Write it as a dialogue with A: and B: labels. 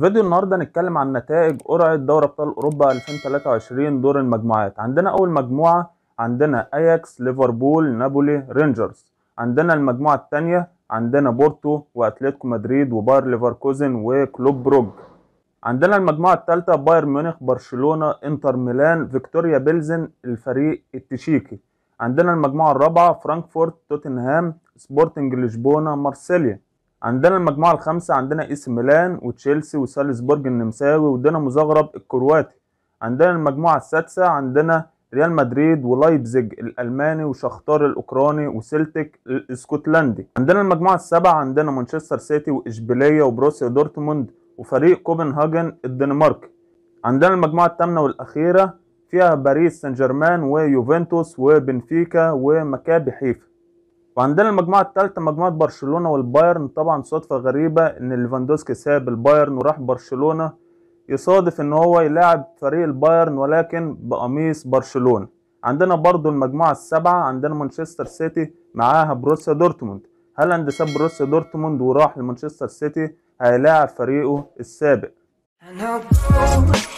A: فيديو النهارده هنتكلم عن نتائج قرعه دوري ابطال اوروبا 2023 دور المجموعات عندنا اول مجموعه عندنا اياكس ليفربول نابولي رينجرز عندنا المجموعه الثانيه عندنا بورتو واتلتيكو مدريد وبايرن ليفركوزن وكلوب بروج عندنا المجموعه الثالثه بايرن ميونخ برشلونه انتر ميلان فيكتوريا بيلزن الفريق التشيكي عندنا المجموعة الرابعة فرانكفورت توتنهام سبورتنج لشبونة مارسيليا عندنا المجموعة الخامسة عندنا إيس ميلان وتشيلسي وسالزبورج النمساوي ودينامو زغرب الكرواتي عندنا المجموعة السادسة عندنا ريال مدريد ولايبزيج الألماني وشختار الأوكراني وسلتك الاسكتلندي عندنا المجموعة السابعة عندنا مانشستر سيتي وإشبيلية وبروسيا دورتموند وفريق كوبنهاجن الدنماركي عندنا المجموعة الثامنة والأخيرة فيها باريس سان جيرمان ويوفنتوس وبنفيكا ومكابي حيفا وعندنا المجموعة الثالثة مجموعة برشلونة والبايرن طبعا صدفة غريبة ان ليفاندوسكي ساب البايرن وراح برشلونة يصادف ان هو يلاعب فريق البايرن ولكن بقميص برشلونة عندنا برضو المجموعة السابعة عندنا مانشستر سيتي معاها بروسيا دورتموند هالاند ساب بروسيا دورتموند وراح لمانشستر سيتي هيلاعب فريقه السابق